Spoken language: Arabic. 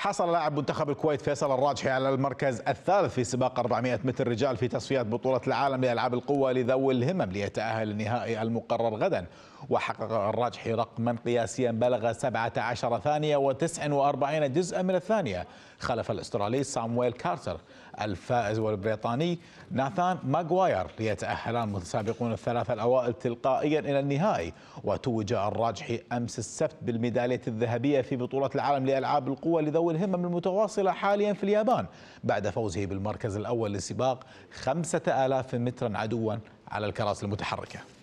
حصل لاعب منتخب الكويت فيصل الراجحي على المركز الثالث في سباق 400 متر رجال في تصفيات بطولة العالم لألعاب القوة لذوي الهمم ليتأهل النهائي المقرر غدا وحقق الراجحي رقما قياسيا بلغ 17 ثانية و49 جزءا من الثانية خلف الأسترالي سامويل كارتر الفائز والبريطاني ناثان ماغواير ليتأهلان المتسابقون الثلاثة الأوائل تلقائيا إلى النهائي وتوج الراجحي أمس السبت بالميدالية الذهبية في بطولة العالم لألعاب القوة لذوي والهمم المتواصلة حاليا في اليابان بعد فوزه بالمركز الأول للسباق 5000 مترا عدوا على الكراسي المتحركة